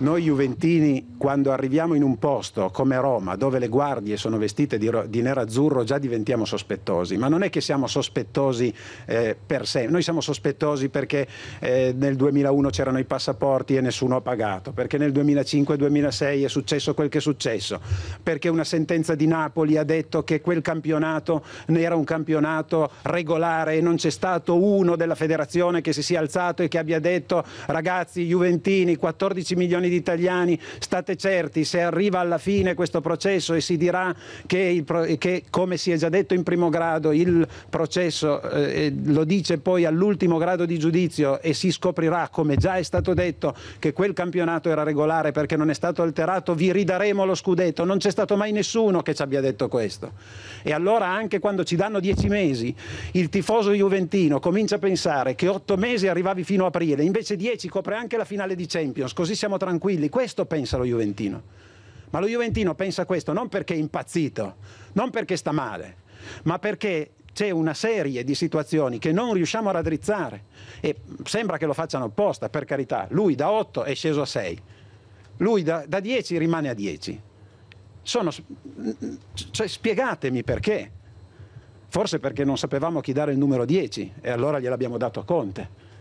Noi Juventini, quando arriviamo in un posto come Roma, dove le guardie sono vestite di, di nero-azzurro, già diventiamo sospettosi. Ma non è che siamo sospettosi eh, per sé. Noi siamo sospettosi perché eh, nel 2001 c'erano i passaporti e nessuno ha pagato, perché nel 2005-2006 è successo quel che è successo, perché una sentenza di Napoli ha detto che quel campionato era un campionato regolare e non c'è stato uno della federazione che si sia alzato e che abbia detto ragazzi, Juventini, 14 milioni di di italiani, state certi, se arriva alla fine questo processo e si dirà che, il, che come si è già detto in primo grado, il processo eh, eh, lo dice poi all'ultimo grado di giudizio e si scoprirà, come già è stato detto, che quel campionato era regolare perché non è stato alterato, vi ridaremo lo scudetto. Non c'è stato mai nessuno che ci abbia detto questo. E allora anche quando ci danno dieci mesi, il tifoso juventino comincia a pensare che otto mesi arrivavi fino a aprile, invece dieci copre anche la finale di Champions, così siamo tranquilli tranquilli, questo pensa lo Juventino. Ma lo Juventino pensa questo non perché è impazzito, non perché sta male, ma perché c'è una serie di situazioni che non riusciamo a raddrizzare e sembra che lo facciano apposta, per carità. Lui da 8 è sceso a 6, lui da, da 10 rimane a 10. Sono, cioè, spiegatemi perché. Forse perché non sapevamo chi dare il numero 10 e allora gliel'abbiamo dato a Conte.